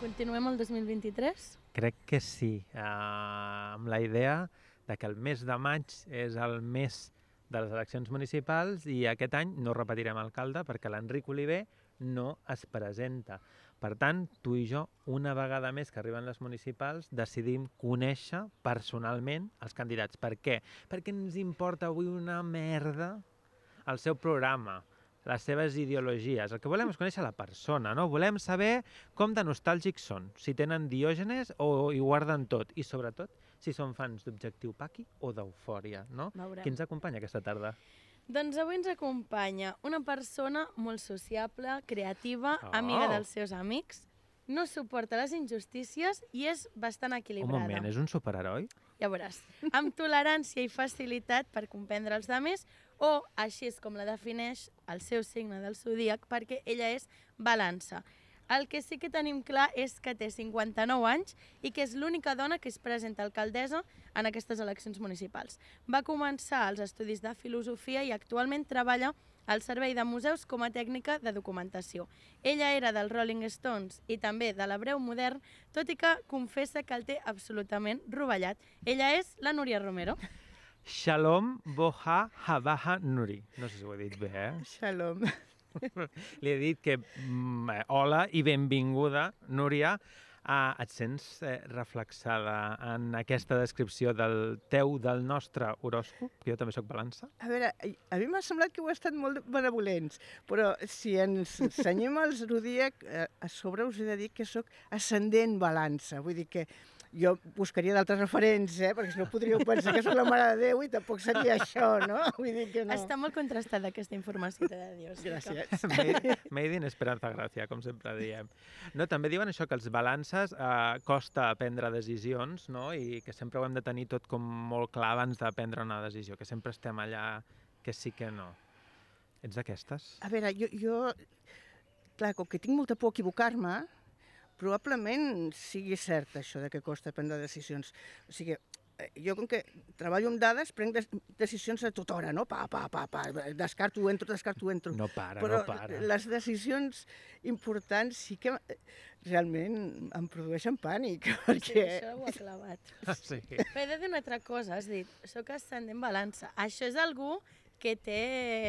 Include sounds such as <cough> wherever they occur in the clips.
Continuem el 2023? Crec que sí, eh, amb la idea de que el mes de maig és el mes de les eleccions municipals i aquest any no repetirem alcalde perquè l'Enric Oliver no es presenta. Per tant, tu i jo, una vegada més que arriben les municipals, decidim conèixer personalment els candidats. Per què? Perquè ens importa avui una merda el seu programa, les seves ideologies. El que volem és conèixer la persona, no? Volem saber com de nostàlgics són, si tenen diògenes o hi guarden tot, i sobretot si són fans d'Objectiu Paqui o d'Eufòria, no? Veurem. Qui ens acompanya aquesta tarda? Doncs avui ens acompanya una persona molt sociable, creativa, oh. amiga dels seus amics, no suporta les injustícies i és bastant equilibrada. Un moment, és un superheroi? Ja veuràs. Amb tolerància i facilitat per comprendre els altres, o així és com la defineix el seu signe del zodíac, perquè ella és balança. El que sí que tenim clar és que té 59 anys i que és l'única dona que es presenta alcaldessa en aquestes eleccions municipals. Va començar els estudis de filosofia i actualment treballa al Servei de Museus com a tècnica de documentació. Ella era del Rolling Stones i també de l'Hebreu Modern, tot i que confessa que el té absolutament rovellat. Ella és la Núria Romero. Shalom Boha Habaha Nuri. No sé si ho he dit bé, eh? Shalom. <laughs> Li he dit que mm, eh, hola i benvinguda, Núria. Ah, et sents eh, reflexada en aquesta descripció del teu, del nostre horòscop? Que jo també sóc balança. A veure, a mi m'ha semblat que heu estat molt benevolents, però si ens senyem els rodíacs, eh, a sobre us he de dir que sóc ascendent balança, vull dir que jo buscaria d'altres referents, eh? perquè si no podríeu pensar que sóc la Mare de Déu i tampoc seria això, no? <laughs> Vull dir que no. Està molt contrastada aquesta informació de Dios. Gràcies. Made, made in Esperanza Gràcia, com sempre diem. No, també diuen això, que els balances eh, costa prendre decisions, no? I que sempre ho hem de tenir tot com molt clar abans de prendre una decisió, que sempre estem allà que sí que no. Ets d'aquestes? A veure, jo, jo... Clar, com que tinc molta por a equivocar-me, probablement sigui cert això de que costa prendre decisions. O sigui, eh, jo com que treballo amb dades, prenc decisions a tota hora, no? Pa, pa, pa, pa, descarto, entro, descarto, entro. No para, Però no para. les decisions importants sí que eh, realment em produeixen pànic, <laughs> perquè... Sí, això ho ha clavat. <laughs> Ah, sí. Però he de dir una altra cosa, has dit, soc ascendent balança. Això és algú que té...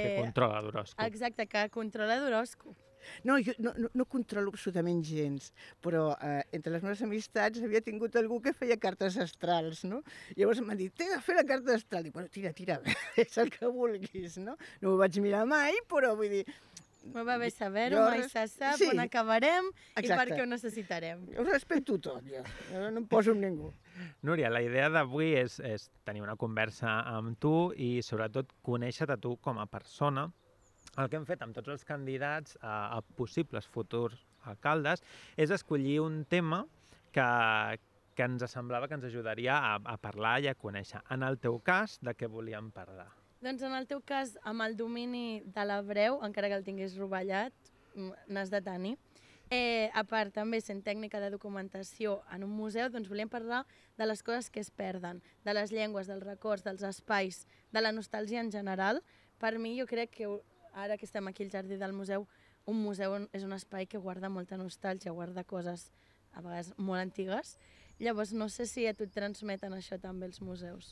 Que controla d'horòscop. Exacte, que controla d'horòscop. No, jo no, no, controlo absolutament gens, però eh, entre les meves amistats havia tingut algú que feia cartes astrals, no? Llavors m'ha dit, t'he de fer la carta astral. I bueno, tira, tira, <laughs> és el que vulguis, no? No ho vaig mirar mai, però vull dir, no va bé saber-ho, mai se sap sí. on acabarem Exacte. i per què ho necessitarem. Jo respecto tot, jo. jo no em poso amb ningú. Núria, la idea d'avui és, és tenir una conversa amb tu i sobretot conèixer-te tu com a persona, el que hem fet amb tots els candidats a, a possibles futurs alcaldes és escollir un tema que, que ens semblava que ens ajudaria a, a parlar i a conèixer. En el teu cas, de què volíem parlar? Doncs en el teu cas, amb el domini de l'hebreu, encara que el tinguis rovellat, mm, n'has de tenir. Eh, a part, també sent tècnica de documentació en un museu, doncs volíem parlar de les coses que es perden, de les llengües, dels records, dels espais, de la nostàlgia en general. Per mi, jo crec que ara que estem aquí al jardí del museu, un museu és un espai que guarda molta nostàlgia, guarda coses a vegades molt antigues. Llavors, no sé si a tu et transmeten això també els museus.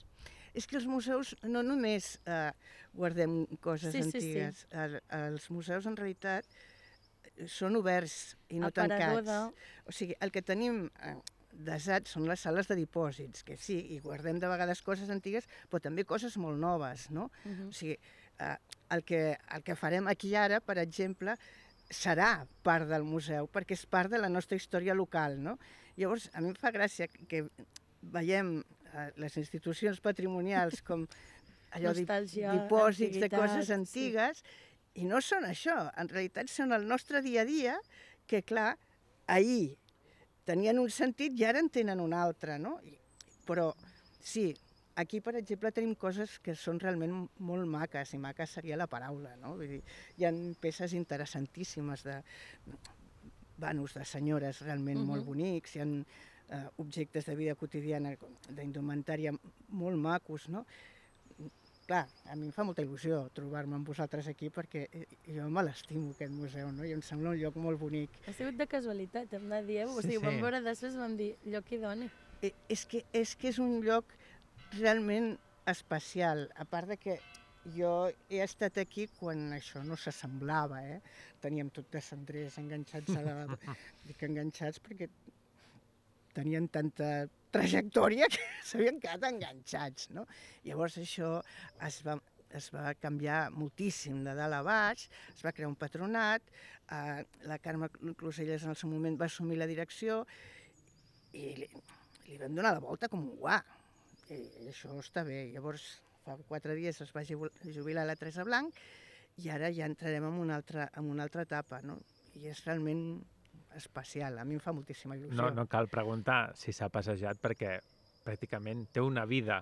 És que els museus no només eh, guardem coses sí, antigues. Sí, sí. El, els museus, en realitat, són oberts i no tancats. De... O sigui, el que tenim eh, desat són les sales de dipòsits, que sí, i guardem de vegades coses antigues, però també coses molt noves, no? Uh mhm. -huh. O sigui, eh, el, que, el que farem aquí ara, per exemple, serà part del museu, perquè és part de la nostra història local. No? Llavors, a mi em fa gràcia que veiem eh, les institucions patrimonials com allò Nostàlgia, dipòsits de coses antigues, sí. i no són això, en realitat són el nostre dia a dia, que clar, ahir tenien un sentit i ara en tenen un altre, no? Però sí, aquí, per exemple, tenim coses que són realment molt maques, i maca seria la paraula, no? Vull dir, hi ha peces interessantíssimes de vanos de senyores realment uh -huh. molt bonics, hi ha eh, objectes de vida quotidiana, d'indumentària molt macos, no? Clar, a mi em fa molta il·lusió trobar-me amb vosaltres aquí perquè eh, jo me l'estimo, aquest museu, no? I em sembla un lloc molt bonic. Ha sigut de casualitat, em va dir, eh? o sigui, sí, sí. vam veure després vam dir, lloc idoni. Eh, és que és, que és un lloc realment especial, a part de que jo he estat aquí quan això no s'assemblava, eh? Teníem tot de cendrers enganxats a la... <laughs> Dic enganxats perquè tenien tanta trajectòria que <laughs> s'havien quedat enganxats, no? Llavors això es va, es va canviar moltíssim de dalt a baix, es va crear un patronat, eh, la Carme Closelles en el seu moment va assumir la direcció i li, li vam donar la volta com un guà, i això està bé. Llavors, fa quatre dies es va jubilar la Teresa Blanc i ara ja entrarem en una altra, en una altra etapa, no? I és realment especial, a mi em fa moltíssima il·lusió. No, no cal preguntar si s'ha passejat perquè pràcticament té una vida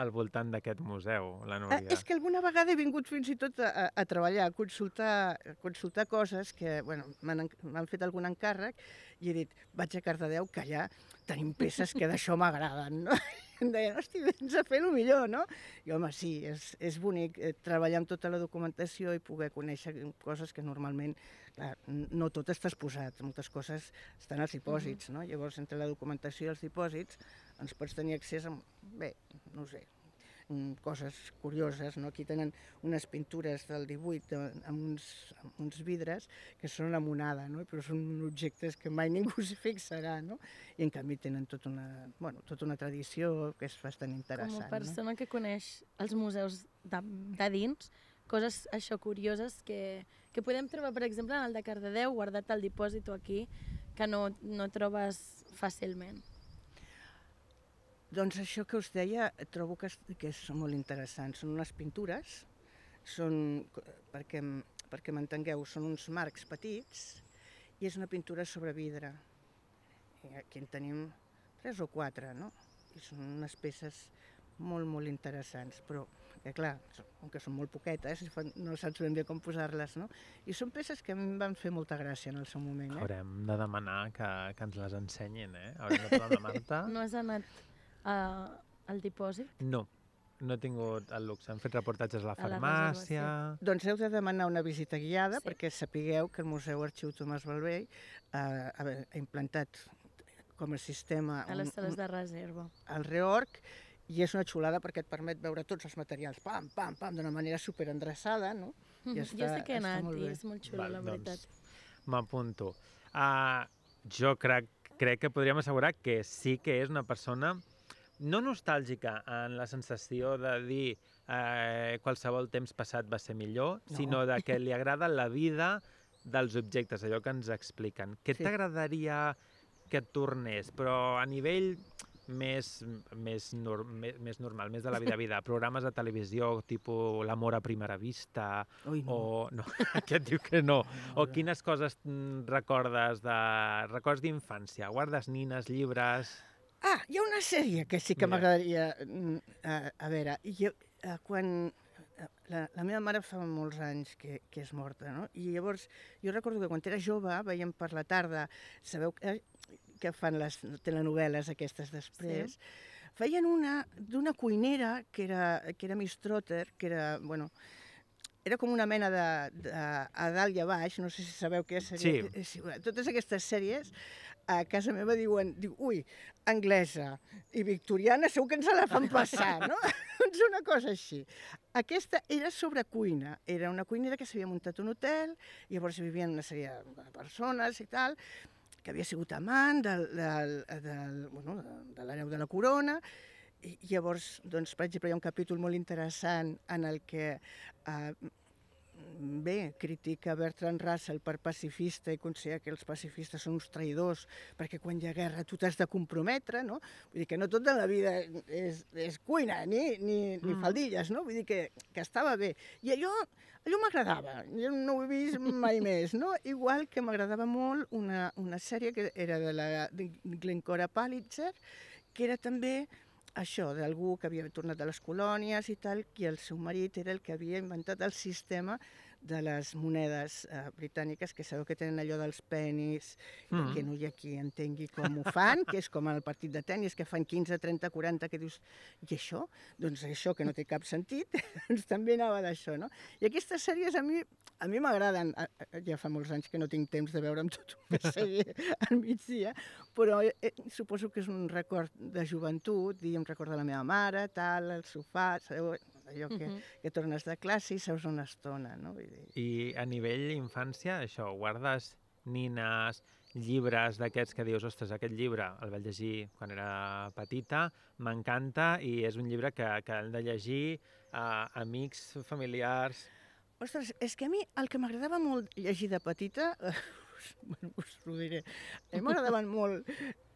al voltant d'aquest museu, la ah, Núria. Ah, és que alguna vegada he vingut fins i tot a, a treballar, a consultar, a consultar coses que, bueno, m'han fet algun encàrrec i he dit, vaig a Cardedeu, que allà tenim peces que d'això m'agraden, no? em <laughs> deien, hosti, vens a fer lo millor, no? I home, sí, és, és bonic eh, treballar amb tota la documentació i poder conèixer coses que normalment, clar, no tot està exposat, moltes coses estan als dipòsits, mm -hmm. no? Llavors, entre la documentació i els dipòsits, ens doncs pots tenir accés a... Bé, no sé, coses curioses, no? aquí tenen unes pintures del 18 amb uns, amb uns vidres que són una monada, no? però són objectes que mai ningú s'hi <laughs> fixarà, no? i en canvi tenen tota una, bueno, tota una tradició que és bastant interessant. Com a persona no? que coneix els museus de, de dins, coses això curioses que, que podem trobar, per exemple, en el de Cardedeu, guardat al dipòsit o aquí, que no, no trobes fàcilment. Doncs això que us deia trobo que és, que és molt interessant. Són unes pintures, són, perquè, perquè m'entengueu, són uns marcs petits i és una pintura sobre vidre. I aquí en tenim tres o quatre, no? I són unes peces molt, molt interessants, però, que eh, clar, com que són molt poquetes, no saps ben bé com posar-les, no? I són peces que em van fer molta gràcia en el seu moment, eh? Haurem de demanar que, que ens les ensenyin, eh? Haurem de demanar amb Marta. no has anat a, al dipòsit? No, no he tingut el luxe. Hem fet reportatges a la farmàcia... A la doncs heu de demanar una visita guiada sí. perquè sapigueu que el Museu Arxiu Tomàs Balvell eh, ha implantat com a sistema... A les sales de reserva. El Reorg, i és una xulada perquè et permet veure tots els materials, pam, pam, pam, d'una manera superendreçada, no? I mm -hmm. està, jo sé que he anat molt i és molt xula, Val, la doncs, veritat. Doncs, M'apunto. Uh, jo crec, crec que podríem assegurar que sí que és una persona no nostàlgica en la sensació de dir eh, qualsevol temps passat va ser millor, no. sinó de que li agrada la vida dels objectes, allò que ens expliquen. Què sí. t'agradaria que tornés, però a nivell més, més, nor més, més normal, més de la vida vida. Programes de televisió tipus L'amor a primera vista Ui, no. o... No, <laughs> aquest diu que no. O quines coses mm, recordes de... records d'infància? Guardes nines, llibres... Ah, hi ha una sèrie que sí que m'agradaria... Mm, a, a veure, jo, eh, quan... Eh, la, la meva mare fa molts anys que, que és morta, no? I llavors, jo recordo que quan era jove veiem per la tarda, sabeu que, eh, que fan les telenovel·les aquestes després, sí. feien una d'una cuinera que era, que era Miss Trotter, que era, bueno, era com una mena de, de a dalt i a baix, no sé si sabeu què és. Sí. Totes aquestes sèries a casa meva diuen, diu, ui, anglesa i victoriana, segur que ens la fan passar, no? <laughs> doncs una cosa així. Aquesta era sobre cuina, era una cuinera que s'havia muntat un hotel, i llavors hi vivien una sèrie de persones i tal, que havia sigut amant del, del, del, bueno, de l'hereu de la corona, i llavors, doncs, per exemple, hi ha un capítol molt interessant en el que eh, bé, critica Bertrand Russell per pacifista i considera que els pacifistes són uns traïdors perquè quan hi ha guerra tu t'has de comprometre, no? Vull dir que no tot en la vida és, és cuina ni, ni, ni mm. faldilles, no? Vull dir que, que estava bé. I allò, allò m'agradava, jo no ho he vist mai <laughs> més, no? Igual que m'agradava molt una, una sèrie que era de la de Glencora Palitzer, que era també això d'algú que havia tornat de les colònies i tal, que el seu marit era el que havia inventat el sistema de les monedes eh, britàniques, que sabeu que tenen allò dels penis, mm. que no hi ha qui entengui com ho fan, que és com el partit de tennis, que fan 15, 30, 40, que dius, i això? Doncs això, que no té cap sentit, <laughs> doncs també anava d'això, no? I aquestes sèries a mi a mi m'agraden, ja fa molts anys que no tinc temps de veure'm tot un PSG <laughs> al migdia, però eh, eh, suposo que és un record de joventut, dir, em recorda la meva mare, tal, el sofà, sabeu, allò que, uh -huh. que tornes de classe i seus una estona, no? Vull dir... I a nivell infància, això, guardes nines, llibres d'aquests que dius, ostres, aquest llibre el vaig llegir quan era petita, m'encanta i és un llibre que, que han de llegir a eh, amics, familiars... Ostres, és que a mi el que m'agradava molt llegir de petita, us, <laughs> bueno, us ho diré, a mi m'agradaven molt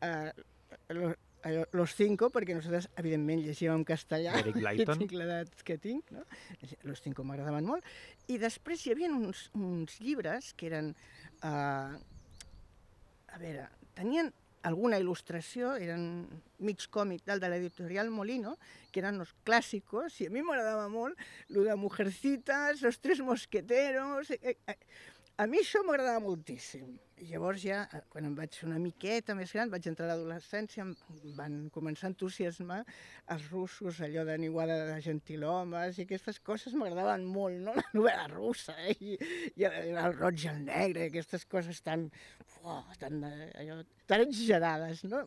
eh, los, los cinco, perquè nosaltres, evidentment, llegíem en castellà, i <laughs> l'edat que tinc, no? los cinco m'agradaven molt, i després hi havia uns, uns llibres que eren, eh, a veure, tenien alguna il·lustració, eren mig còmic del de l'editorial Molino, que eren els clàssics, i a mi m'agradava molt, lo de Mujercitas, Los tres mosqueteros... Eh, eh, eh a mi això m'agradava moltíssim. I llavors ja, eh, quan em vaig una miqueta més gran, vaig entrar a l'adolescència, em van començar a entusiasmar els russos, allò de Niuada de gentilhomes, i aquestes coses m'agradaven molt, no? La novel·la russa, eh? I, i el, roig i el negre, aquestes coses tan, Oh, tan, eh, allò, tan exagerades, no?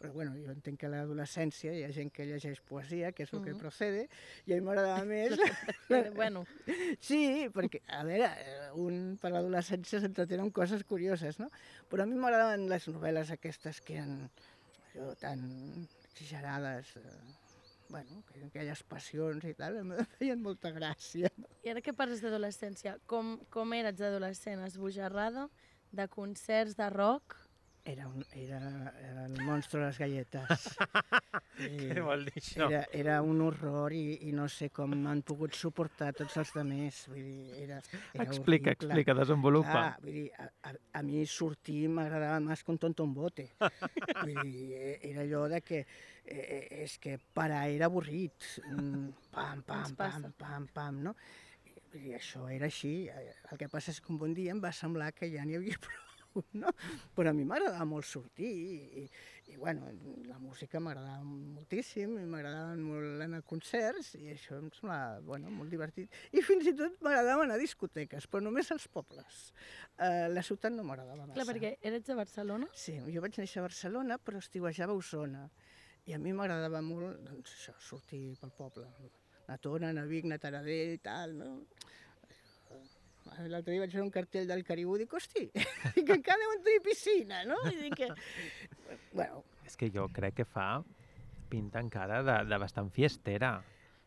Però bueno, jo entenc que a l'adolescència hi ha gent que llegeix poesia, que és el mm -hmm. que procede, i a mi m'agradava <laughs> més... <laughs> bueno. Sí, perquè, a veure, eh, un per l'adolescència s'entretenen coses curioses, novel·les, no? Però a mi m'agraden les novel·les aquestes que eren allò, tan exagerades, eh, bueno, aquelles passions i tal, em <laughs> feien molta gràcia. No? I ara que parles d'adolescència, com, com eres d'adolescent? Esbojarrada, de concerts de rock? Era, un, era, era el monstruo de les galletes. Què vol dir això? Era, era un horror i, i no sé com han pogut suportar tots els altres. Vull dir, era, era explica, horrible. explica, desenvolupa. Ah, vull dir, a, a, a mi sortir m'agradava més que un tonto un bote. Vull dir, era allò de que eh, és que parar era avorrit. Pam, pam, pam, pam, pam, no? I, i això era així. El que passa és que un bon dia em va semblar que ja n'hi havia prou conegut, <laughs> no? Però a mi m'agradava molt sortir i, i, i bueno, la música m'agradava moltíssim i m'agradava molt anar a concerts i això em sembla, bueno, molt divertit. I fins i tot m'agradava anar a discoteques, però només als pobles. Uh, la ciutat no m'agradava massa. Clar, perquè eres de Barcelona? Sí, jo vaig néixer a Barcelona, però estiuejava a Osona. I a mi m'agradava molt doncs, això, sortir pel poble, anar a Tona, anar a Vic, anar a Taradell i tal, no? l'altre dia vaig fer un cartell del Caribú, dic, hosti, <laughs> que encara deuen tenir piscina, no? I dic que... Bueno. És que jo crec que fa pinta encara de, de bastant fiestera.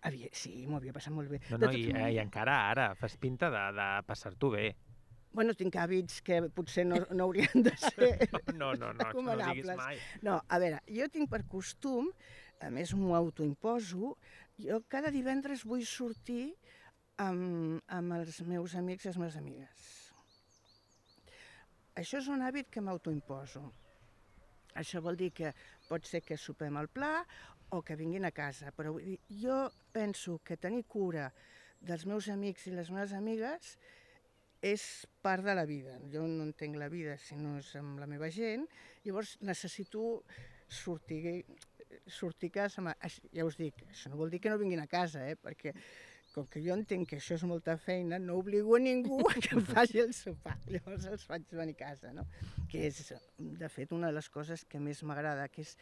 Havia, sí, m'ho havia passat molt bé. No, no, i, eh, i encara ara, fas pinta de, de passar-t'ho bé. Bueno, tinc hàbits que potser no, no haurien de ser <laughs> no, no, no, no, recomanables. No, mai. no, a veure, jo tinc per costum, a més m'ho autoimposo, jo cada divendres vull sortir amb, amb els meus amics i les meves amigues. Això és un hàbit que m'autoimposo. Això vol dir que pot ser que sopem el pla o que vinguin a casa, però vull dir, jo penso que tenir cura dels meus amics i les meves amigues és part de la vida. Jo no entenc la vida si no és amb la meva gent, llavors necessito sortir, sortir a casa. Ja us dic, això no vol dir que no vinguin a casa, eh? perquè com que jo entenc que això és molta feina, no obligo a ningú a que em faci el sopar. <laughs> Llavors els faig venir a casa, no? Que és, de fet, una de les coses que més m'agrada, que és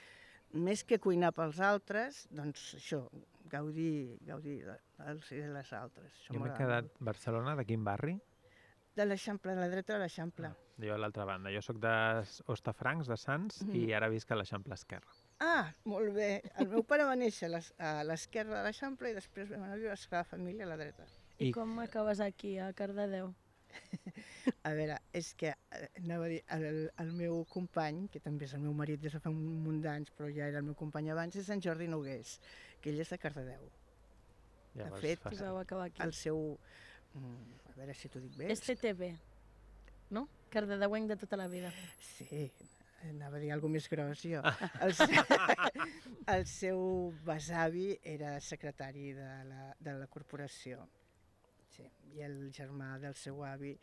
més que cuinar pels altres, doncs això, gaudir, gaudir dels i de les altres. Això jo m'he quedat Barcelona, de quin barri? De l'Eixample, de la dreta de l'Eixample. Ah, jo a l'altra banda. Jo sóc d'Ostafrancs, de Sants, mm. i ara visc a l'Eixample Esquerra. Ah, molt bé. El meu pare va néixer a l'esquerra de l'Eixample i després vam anar a viure la Sagrada Família a la dreta. I, I com acabes aquí, a Cardedeu? <laughs> A veure, és que eh, anava a dir, el, el meu company, que també és el meu marit des de fa un munt d'anys, però ja era el meu company abans, és en Jordi Nogués, que ell és de Cardedeu. Ja de fet, acabar aquí. el seu... Mm, a veure si t'ho dic bé. STTB, no? Cardedeuenc de tota la vida. Sí, anava a dir alguna més gros ah. jo. El, seu, <laughs> el seu besavi era secretari de la, de la corporació. Sí. I el germà del seu avi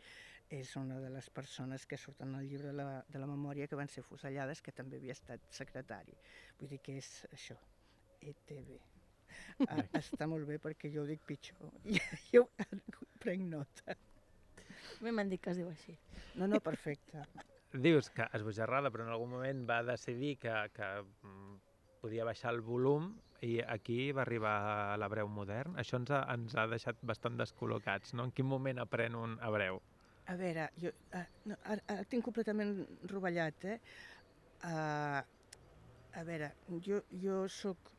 és una de les persones que surten al llibre de la, de la memòria que van ser fusellades, que també havia estat secretari. Vull dir que és això, ETB. Ah, està molt bé perquè jo ho dic pitjor. <laughs> Jo prenc nota. M'han dit que es diu així. No, no, perfecte dius que bojarrada, però en algun moment va decidir que, que mm, podia baixar el volum i aquí va arribar l'hebreu modern. Això ens ha, ens ha deixat bastant descol·locats, no? En quin moment apren un hebreu? A veure, jo ah, no, ara, ara tinc completament rovellat, eh? Uh, a veure, jo, jo sóc...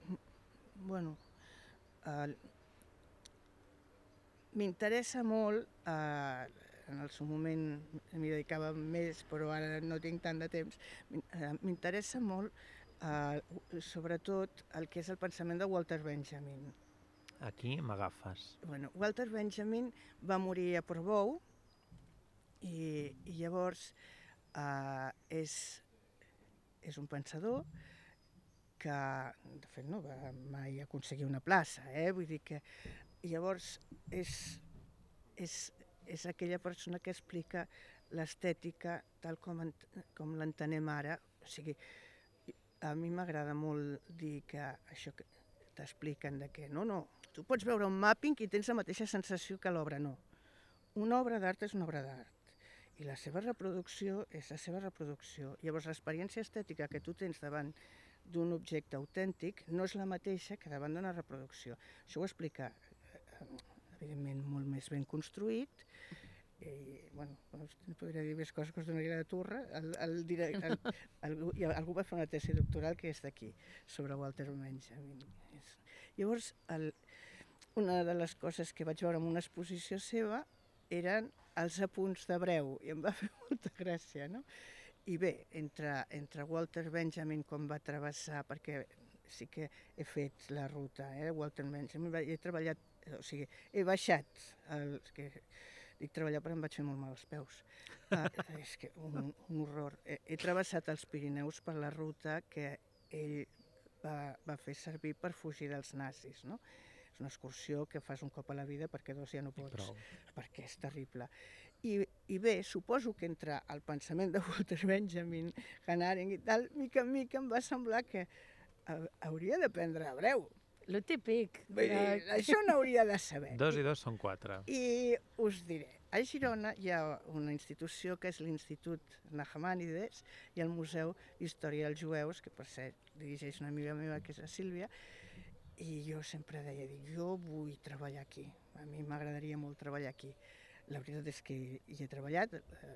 Bueno, uh, m'interessa molt uh, en el seu moment m'hi dedicava més, però ara no tinc tant de temps, eh, m'interessa molt eh, sobretot el que és el pensament de Walter Benjamin. Aquí m'agafes. Bueno, Walter Benjamin va morir a Portbou i, i llavors eh, és, és un pensador que, de fet, no va mai aconseguir una plaça, eh? vull dir que llavors és, és, és aquella persona que explica l'estètica tal com, com l'entenem ara. O sigui, a mi m'agrada molt dir que això que t'expliquen de què. no, no, tu pots veure un mapping i tens la mateixa sensació que l'obra, no. Una obra d'art és una obra d'art i la seva reproducció és la seva reproducció. Llavors, l'experiència estètica que tu tens davant d'un objecte autèntic no és la mateixa que davant d'una reproducció. Això ho explica eh, eh, evidentment molt més ben construït, i, bueno, doncs, podria dir més coses que us donaria de turra. El, el, direct, el, el, <laughs> i algú va fer una tesi doctoral que és d'aquí, sobre Walter Benjamin. Llavors, el, una de les coses que vaig veure en una exposició seva eren els apunts d'hebreu, i em va fer <laughs> molta gràcia, no? I bé, entre, entre Walter Benjamin, com va travessar, perquè sí que he fet la ruta, eh? Walter Benjamin, he treballat o sigui, he baixat, el, és que dic treballar però em vaig fer molt mal els peus. Ah, <laughs> és que un, un horror. He, he travessat els Pirineus per la ruta que ell va, va fer servir per fugir dels nazis, no? És una excursió que fas un cop a la vida perquè dos ja no pots, perquè és terrible. I, I bé, suposo que entre el pensament de Walter <laughs> Benjamin, Hanaring i tal, mica en mica em va semblar que eh, hauria d'aprendre hebreu, lo típic. Vull però... dir, això no hauria de saber. dos i dos són quatre. I us diré, a Girona hi ha una institució que és l'Institut Nahamanides i el Museu d'Història dels Jueus, que per cert dirigeix una amiga meva que és la Sílvia, i jo sempre deia, dic, jo vull treballar aquí, a mi m'agradaria molt treballar aquí. La veritat és que hi he treballat, eh,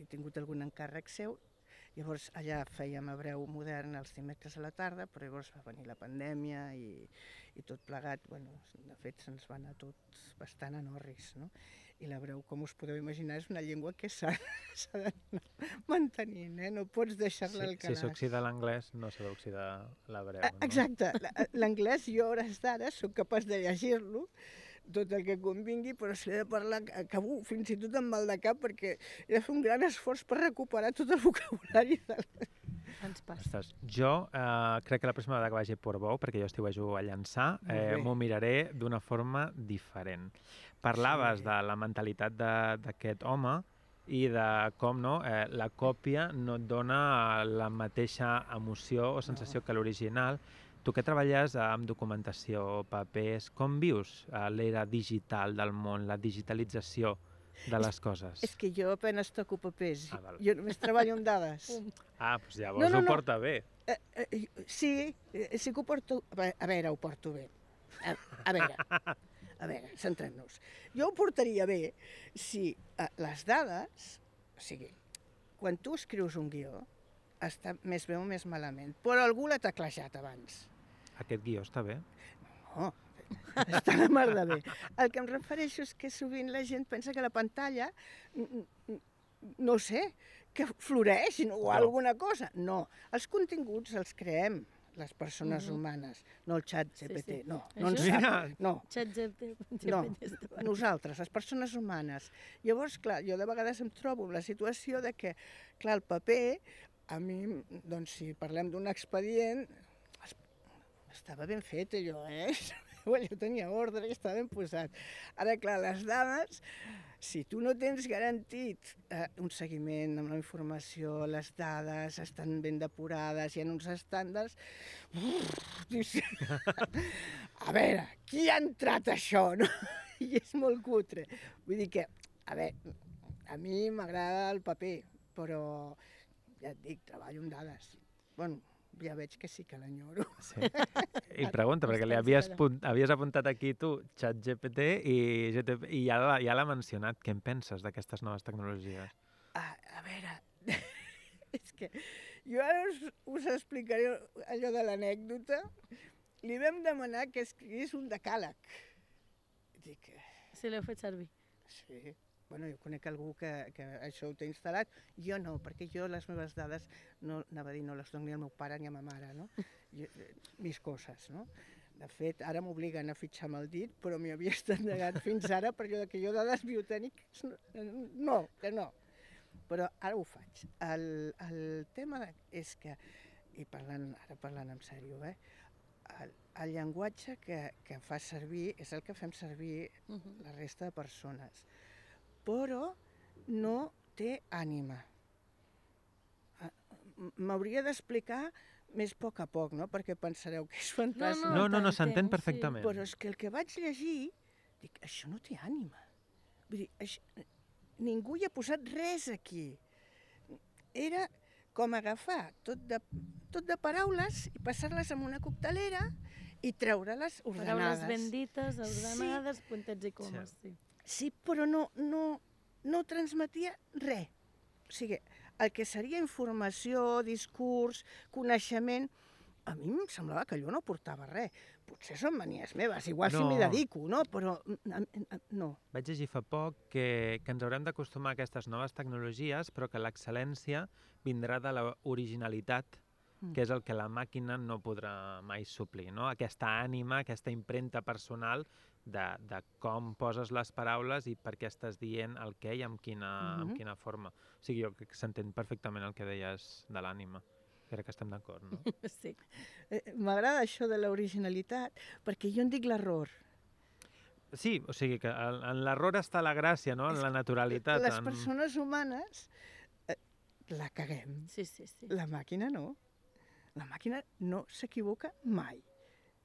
he tingut algun encàrrec seu Llavors allà fèiem hebreu modern els dimecres a la tarda, però llavors va venir la pandèmia i, i tot plegat, bueno, de fet se'ns va anar tot bastant en orris, no? I l'hebreu, com us podeu imaginar, és una llengua que s'ha <laughs> d'anar mantenint, eh? No pots deixar-la sí, al calaix. Si s'oxida l'anglès, no s'ha d'oxidar l'hebreu, eh, no? Exacte, l'anglès jo a hores d'ara sóc capaç de llegir-lo, tot el que convingui, però si ha de parlar, acabo fins i tot amb mal de cap, perquè he de fer un gran esforç per recuperar tot el vocabulari de la... Ens passa. jo eh, crec que la pròxima vegada que vagi a Portbou, perquè jo jugar a llançar, eh, m'ho miraré d'una forma diferent. Parlaves sí. de la mentalitat d'aquest home i de com no, eh, la còpia no et dona la mateixa emoció o sensació no. que l'original, Tu que treballes amb documentació, papers, com vius eh, l'era digital del món, la digitalització de les coses? És, que jo apenas toco papers, ah, jo només treballo amb dades. <laughs> Mm. Ah, doncs llavors no, no, no. ho porta bé. Eh, eh, sí, eh, sí que ho porto... A veure, ho porto bé. A, a veure, a veure, centrem-nos. Jo ho portaria bé si eh, les dades... O sigui, quan tu escrius un guió, està més bé o més malament, però algú l'ha teclejat abans. Aquest guió està bé? No, està la mar de bé. El que em refereixo és que sovint la gent pensa que la pantalla, no sé, que floreix o no. alguna cosa. No, els continguts els creem les persones mm -hmm. humanes, no el xat GPT, sí, sí. no, no ens sap, no. Xat GPT. No, nosaltres, les persones humanes. Llavors, clar, jo de vegades em trobo en la situació de que, clar, el paper, a mi, doncs, si parlem d'un expedient, estava ben fet allò, eh? <laughs> Jo tenia ordre i estava ben posat. Ara, clar, les dades, si tu no tens garantit eh, un seguiment amb la informació, les dades estan ben depurades, i ha uns estàndards... <laughs> a veure, qui ha entrat això, no? <laughs> I és molt cutre. Vull dir que, a veure, a mi m'agrada el paper, però ja et dic, treballo amb dades. Bueno, ja veig que sí que l'enyoro. Sí. <laughs> I pregunta, perquè li havies, punt, havies apuntat aquí tu, xat GPT, i, GTP, i ja, ja l'ha mencionat. Què en penses d'aquestes noves tecnologies? A, a veure, <laughs> és que jo ara us, us explicaré allò de l'anècdota. Li vam demanar que escrigués un decàleg. Dic... Eh, sí, l'heu fet servir. Sí bueno, jo conec algú que, que això ho té instal·lat, jo no, perquè jo les meves dades, no, anava a dir, no les dono ni al meu pare ni a ma mare, no? <laughs> Jo, eh, mis coses, no? De fet, ara m'obliguen a fitxar amb el dit, però m'hi havia estat negat fins ara per allò que jo dades biotècniques... No, que no. Però ara ho faig. El, el tema és que, i parlant, ara parlant en sèrio, eh? el, el llenguatge que, que fa servir és el que fem servir uh -huh. la resta de persones però no té ànima. Ah, m'hauria d'explicar més a poc a poc, no? perquè pensareu que és fantàstic. No, no, no, no s'entén perfectament. Sí. Però és que el que vaig llegir, dic, això no té ànima. Vull dir, això, ningú hi ha posat res aquí. Era com agafar tot de, tot de paraules i passar-les en una coctelera i treure-les ordenades. Paraules bendites, ordenades, sí. puntets i comes. Sí. sí. Sí, però no, no, no transmetia res. O sigui, el que seria informació, discurs, coneixement, a mi em semblava que allò no portava res. Potser són manies meves, igual no. si m'hi dedico, no? Però mm, mm, no. Vaig llegir fa poc que, que ens haurem d'acostumar a aquestes noves tecnologies, però que l'excel·lència vindrà de l'originalitat, mm. que és el que la màquina no podrà mai suplir, no? Aquesta ànima, aquesta impremta personal de, de com poses les paraules i per què estàs dient el què i amb quina, mm -hmm. amb quina forma. O sigui, jo crec que s'entén perfectament el que deies de l'ànima. Crec que estem d'acord, no? <laughs> Sí. Eh, eh, m'agrada això de l'originalitat, perquè jo en dic l'error. Sí, o sigui que en l'error està la gràcia, no? En la naturalitat. Les en... persones humanes eh, la caguem. Sí, sí, sí. La màquina no. La màquina no s'equivoca mai.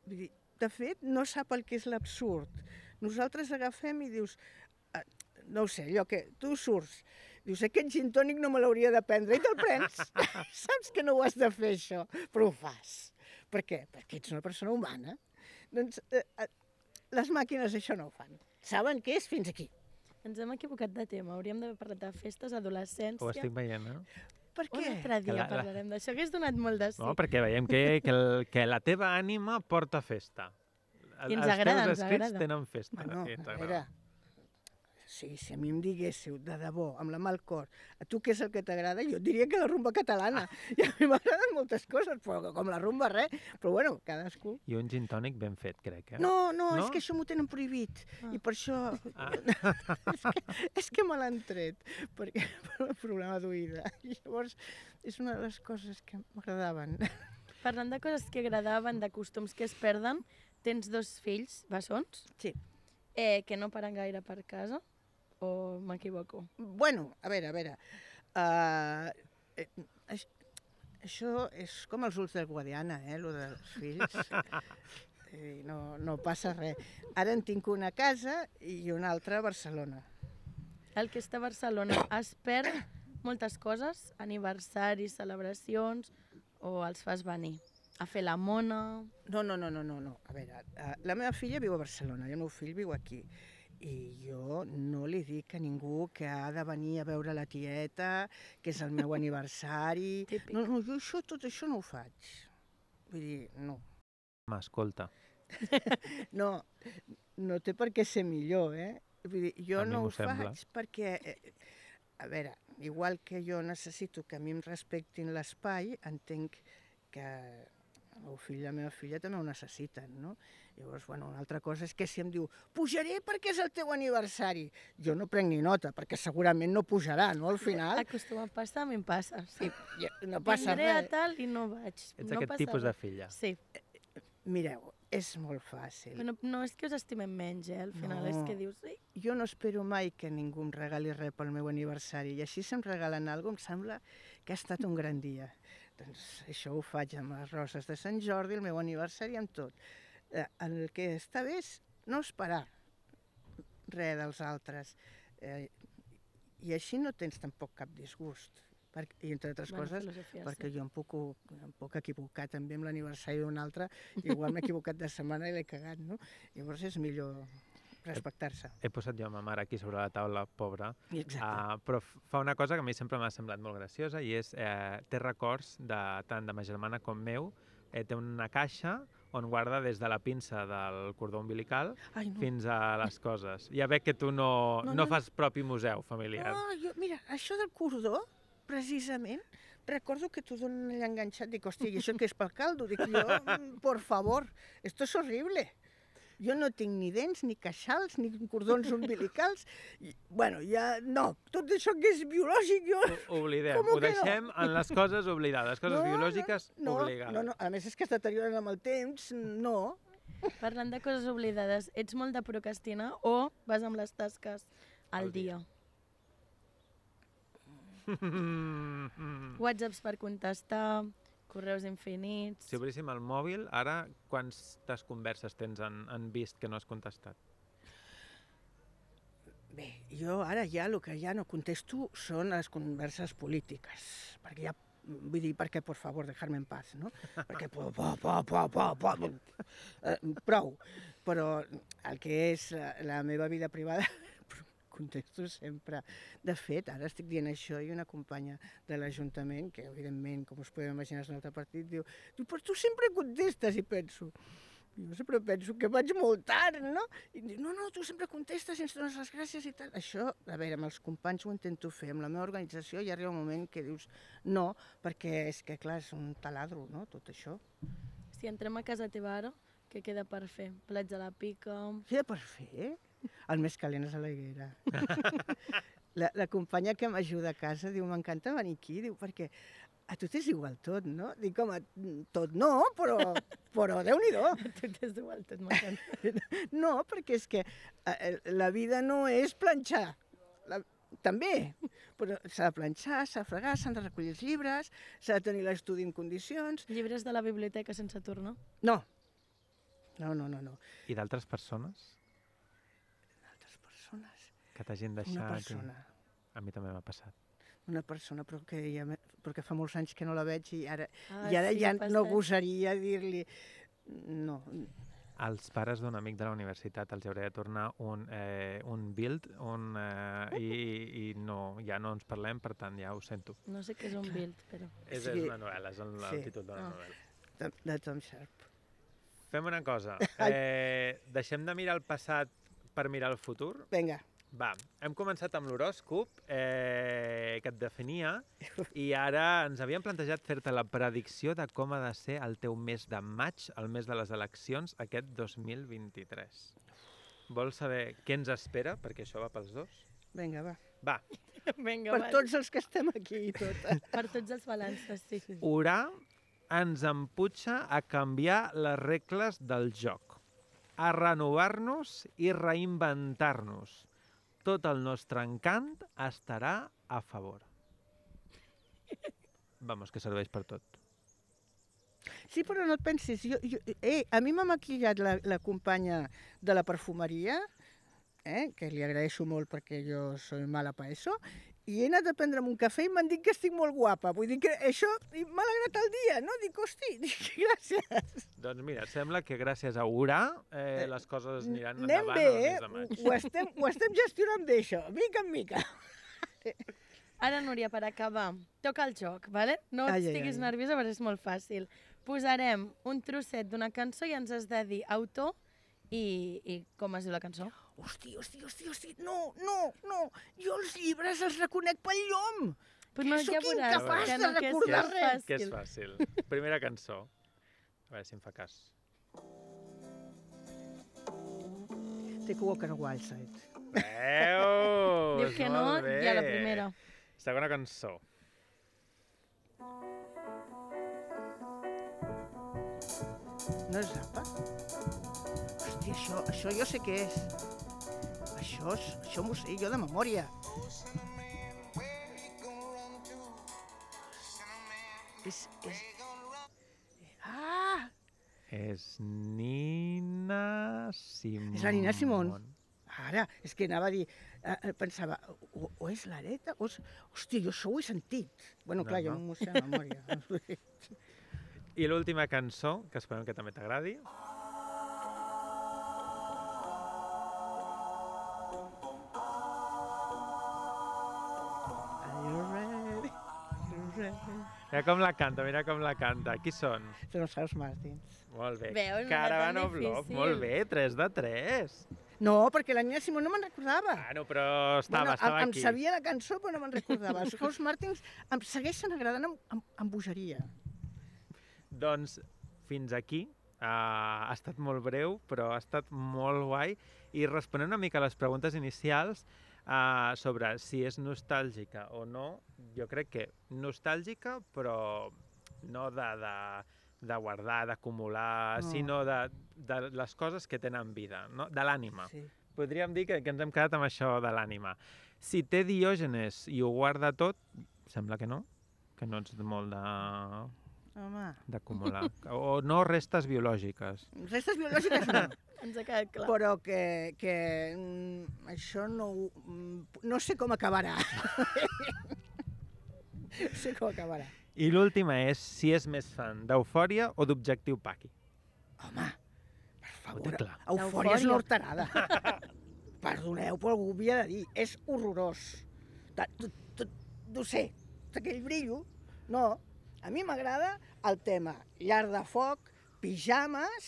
Vull dir, de fet, no sap el que és l'absurd. Nosaltres agafem i dius, ah, no ho sé, allò que tu surts, dius, aquest gin tònic no me l'hauria de prendre, i te'l prens. <laughs> Saps que no ho has de fer, això, però ho fas. Per què? Perquè ets una persona humana. Doncs eh, eh, les màquines això no ho fan. Saben què és fins aquí. Ens hem equivocat de tema. Hauríem d'haver parlat de festes, adolescència... Ho estic veient, no? Eh? Per què? Un altre dia la, parlarem la... d'això, que has donat molt de sí. No, perquè veiem que, que, el, que la teva ànima porta festa. I ens Els agrada, teus escrits tenen festa. Bueno, ens agrada. A veure, Sí, si a mi em diguéssiu, de debò, amb la mal cor, a tu què és el que t'agrada, jo diria que la rumba catalana. Ah. I <laughs> a mi m'agraden moltes coses, però com la rumba, res. Però bueno, cadascú. I un gin tònic ben fet, crec, eh? No, no, no? és que això m'ho tenen prohibit. Ah. I per això... Ah. <laughs> és que, és que me l'han tret, perquè <laughs> per el problema d'oïda. Llavors, és una de les coses que m'agradaven. Parlant de coses que agradaven, de costums que es perden, tens dos fills bessons? Sí. Eh, que no paren gaire per casa? o m'equivoco? Bueno, a veure, a veure. Uh, això és com els ulls del Guadiana, eh, lo dels fills. I <laughs> eh, no, no passa res. Ara en tinc una a casa i una altra a Barcelona. El que està a Barcelona <coughs> es perd moltes coses, aniversaris, celebracions, o els fas venir? A fer la mona? No, no, no, no, no. no. A veure, la meva filla viu a Barcelona i el meu fill viu aquí i jo no li dic a ningú que ha de venir a veure la tieta, que és el meu <laughs> aniversari... No, no, jo això, tot això no ho faig. Vull dir, no. M'escolta. <laughs> no, no té per què ser millor, eh? Vull dir, jo no ho sembla. faig perquè... Eh, a veure, igual que jo necessito que a mi em respectin l'espai, entenc que el meu fill i la meva filla també ho necessiten, no? Llavors, bueno, una altra cosa és que si em diu pujaré perquè és el teu aniversari, jo no prenc ni nota, perquè segurament no pujarà, no? Al final... Acostuma a passar, a mi em passa, sí. No passa Vindré res. a tal i no vaig. Ets no aquest passa tipus res. de filla. Sí. Mireu, és molt fàcil. Bueno, no, no és que us estimem menys, eh? Al final no. és que dius... Sí. Jo no espero mai que ningú em regali res pel meu aniversari, i així se'm regalen alguna em sembla que ha estat un gran dia. Doncs això ho faig amb les roses de Sant Jordi, el meu aniversari, amb tot Eh, el que està bé és no esperar res dels altres. Eh, I així no tens tampoc cap disgust. Perquè, I entre altres bueno, coses, perquè sí. jo em puc, em puc equivocar també amb l'aniversari d'un altre, igual m'he equivocat de setmana i l'he cagat, no? Llavors és millor respectar-se. He, he posat jo ma mare aquí sobre la taula, pobra, Exacte. uh, però fa una cosa que a mi sempre m'ha semblat molt graciosa i és, eh, té records de, tant de ma germana com meu, eh, té una caixa on guarda des de la pinça del cordó umbilical Ai, no. fins a <laughs> les coses. Ja veig que tu no, no, no, no fas propi museu familiar. No, jo, mira, això del cordó, precisament, recordo que t'ho donen allà enganxat, dic, hòstia, i això que és pel caldo? Dic jo, mm, por favor, esto es horrible. Jo no tinc ni dents, ni queixals, ni cordons umbilicals. I, bueno, ja... No, tot això que és biològic, jo... O Oblidem, ho deixem no? en les coses oblidades, coses no, biològiques no, obligades. No, no, a més és que es deterioren amb el temps, no. Parlant de coses oblidades, ets molt de procrastinar o vas amb les tasques al el dia? dia. WhatsApps per contestar, Correus infinits... Si obríssim el mòbil, ara quantes converses tens en, en vist que no has contestat? Bé, jo ara ja el que ja no contesto són les converses polítiques, perquè ja vull dir, perquè, por favor, dejar-me en paz, no? <laughs> Perquè, po, po, po, po, po, po, eh, prou. Però el que és la meva vida privada contesto sempre. De fet, ara estic dient això i una companya de l'Ajuntament, que evidentment, com us podeu imaginar, és un altre partit, diu, diu però tu sempre contestes i penso, jo sempre penso que vaig molt tard, no? I diu, no, no, tu sempre contestes i ens dones les gràcies i tal. Això, a veure, amb els companys ho intento fer, amb la meva organització ja arriba un moment que dius no, perquè és que, clar, és un taladro, no?, tot això. Si entrem a casa teva ara, què queda per fer? Plats a la pica... Queda per fer? El més calent és a la higuera. <laughs> la, la companya que m'ajuda a casa diu, m'encanta venir aquí, diu, perquè a tu t'és igual tot, no? Dic, home, tot no, però, però déu-n'hi-do. <laughs> tu t'és igual tot, m'encanta. <laughs> no, perquè és que eh, eh, la vida no és planxar. La, també, però s'ha de planxar, s'ha de fregar, s'han de recollir els llibres, s'ha de tenir l'estudi en condicions... Llibres de la biblioteca sense turno? No. No, no, no. no. I d'altres persones? Que t'hagin deixat... Una eh? persona. A mi també m'ha passat una persona però que, ja, perquè que fa molts anys que no la veig i ara, ah, i ara sí, ja no gosaria dir-li... No. Els pares d'un amic de la universitat els hauré de tornar un, eh, un build un, eh, i, i no, ja no ens parlem, per tant ja ho sento. No sé què és un build, però... És, sí. és una novel·la, és el, sí. títol d'una ah. novel·la. De, de Tom Sharp. Fem una cosa. <laughs> Eh, deixem de mirar el passat per mirar el futur? Vinga. Va, hem començat amb l'horòscop, eh, que et definia, <laughs> i ara ens havíem plantejat fer-te la predicció de com ha de ser el teu mes de maig, el mes de les eleccions, aquest 2023. Vols saber què ens espera? Perquè això va pels dos. Vinga, va. Va. <laughs> Vinga, per va. tots els que estem aquí i tot. <laughs> per tots els balances, sí. Urà ens emputxa a canviar les regles del joc, a renovar-nos i reinventar-nos tot el nostre encant estarà a favor. Vamos, que serveix per tot. Sí, però no et pensis, jo, jo, eh, a mi m'ha maquillat la, la companya de la perfumeria, eh, que li agraeixo molt perquè jo soy mala pa eso, i he anat a prendre'm un cafè i m'han dit que estic molt guapa. Vull dir que això m'ha alegrat el dia, no? Dic, hosti, <laughs> dic, gràcies. Doncs mira, sembla que gràcies a Urà eh, eh, les coses aniran Anem endavant bé, eh? de Ho estem, ho estem gestionant bé, això, mica en mica. <laughs> Ara, Núria, per acabar, toca el joc, vale? No ai, estiguis ai, ai. nerviosa, perquè és molt fàcil. Posarem un trosset d'una cançó i ens has de dir autor, i, i com es diu la cançó? Hosti, hosti, hosti, hosti, no, no, no, jo els llibres els reconec pel llom. Però no, ja veuràs, incapaç que no, de recordar que és, res. Que és fàcil. Primera cançó. A veure si em fa cas. Té a walk on guai, saps? Veus? Diu que no, bé. ja la primera. Segona cançó. No és rapa? això, això jo sé què és. Això, això m'ho sé jo de memòria. És, és... Ah! És Nina Simón. És la Nina Simón. Ara, és que anava a dir, eh, eh, pensava, o, o és l'Areta, o és... Hòstia, jo això ho he sentit. Bueno, no, clar, no. jo no m'ho sé de memòria. <laughs> I l'última cançó, que esperem que també t'agradi. Oh. Mira com la canta, mira com la canta. Qui són? Són els Martins. Molt bé. Veus, Caravan of Love, molt bé, 3 de 3. No, perquè la Nina Simó no me'n recordava. Ah, no, però estava, bueno, estava em, aquí. Em sabia la cançó, però no me'n recordava. Els House Martins em segueixen agradant amb, amb, amb bogeria. Doncs fins aquí. Uh, ha estat molt breu, però ha estat molt guai. I responent una mica a les preguntes inicials uh, sobre si és nostàlgica o no, jo crec que nostàlgica, però no de, de, de guardar, d'acumular, no. sinó de, de les coses que tenen vida, no? de l'ànima. Sí. Podríem dir que, que ens hem quedat amb això de l'ànima. Si té diògenes i ho guarda tot, sembla que no, que no ets molt de d'acumular. O no restes biològiques. Restes biològiques no. <laughs> Ens ha quedat clar. Però que, que mm, això no, mm, no sé com acabarà. <laughs> sé <laughs> com acabarà. I l'última és si és més fan d'Eufòria o d'Objectiu Paqui. Home, per favor, Eufòria és una horterada. <laughs> Perdoneu, però algú havia de dir. És horrorós. No sé, aquell brillo, no. A mi m'agrada el tema llar de foc, pijames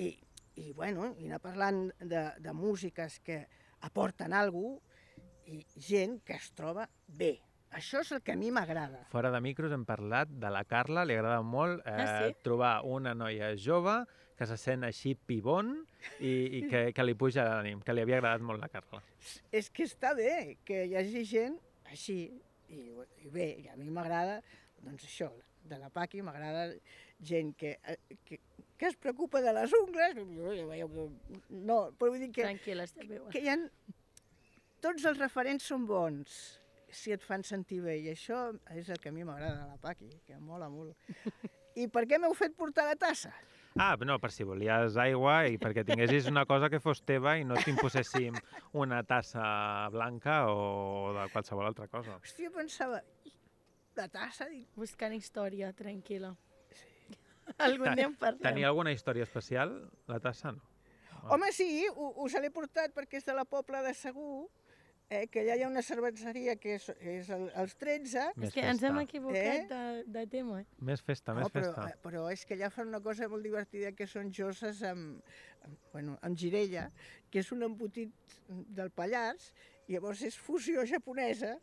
i, i bueno, i anar parlant de, de músiques que aporten alguna i gent que es troba bé, això és el que a mi m'agrada. Fora de micros hem parlat de la Carla, li agrada molt eh, ah, sí? Eh, trobar una noia jove que se sent així pibon i, i que, que li puja l'ànim, que li havia agradat molt la Carla. És que està bé que hi hagi gent així, i, i bé, i a mi m'agrada, doncs això, de la Paqui m'agrada gent que, eh, que, que es preocupa de les ungles, no, però vull dir que... que, Que hi ha... Tots els referents són bons si et fan sentir bé. I això és el que a mi m'agrada de la Paqui, que mola molt. I per què m'heu fet portar la tassa? Ah, no, per si volies aigua i perquè tinguessis una cosa que fos teva i no t'imposéssim una tassa blanca o de qualsevol altra cosa. Hòstia, pensava, la tassa... Dic... Buscant història, tranquil·la. Sí. Algun dia en parlem. Tenia alguna història especial, la tassa, no? Home, sí, us l'he portat perquè és de la Pobla de Segur, eh, que allà hi ha una cerveseria que és, és el, els 13. Més és que festa. ens hem equivocat eh? de, de tema. Eh? Més festa, no, més però, festa. Eh, però és que allà fan una cosa molt divertida que són joses amb, amb, bueno, amb girella, que és un embotit del Pallars, i llavors és fusió japonesa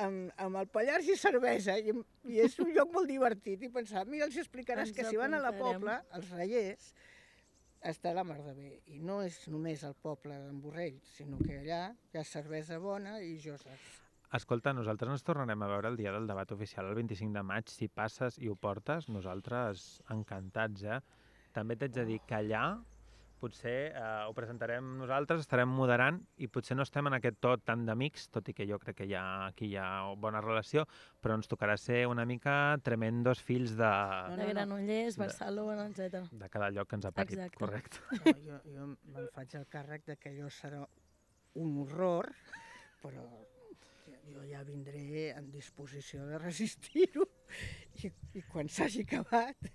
amb, amb el Pallars i cervesa, i, i és un lloc molt divertit, i pensar, mira, els explicaràs ens que si van a la Pobla, els reiers, està la mar de bé. I no és només el poble d'en Borrell, sinó que allà hi ha cervesa bona i joses. Escolta, nosaltres ens tornarem a veure el dia del debat oficial, el 25 de maig. Si passes i ho portes, nosaltres encantats, eh? També t'haig de dir que allà potser eh, ho presentarem nosaltres, estarem moderant i potser no estem en aquest tot tant d'amics, tot i que jo crec que hi ha, aquí hi ha bona relació, però ens tocarà ser una mica tremendos fills de... No, no, De Granollers, Barcelona, etc. De cada lloc que ens parit, Exacte. correcte. No, jo jo me'n faig el càrrec de que allò serà un horror, però jo ja vindré en disposició de resistir-ho i, i quan s'hagi acabat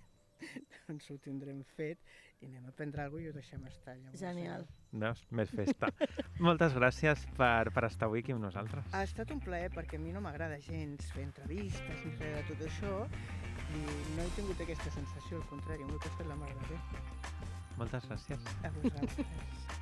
doncs ho tindrem fet i anem a prendre alguna cosa i ho deixem estar. Llavors. Genial. Veus? Més festa. <laughs> Moltes gràcies per, per estar avui aquí amb nosaltres. Ha estat un plaer, perquè a mi no m'agrada gens fer entrevistes ni res de tot això, i no he tingut aquesta sensació, al contrari, m'ho he passat la mare de bé. Moltes gràcies. A vosaltres.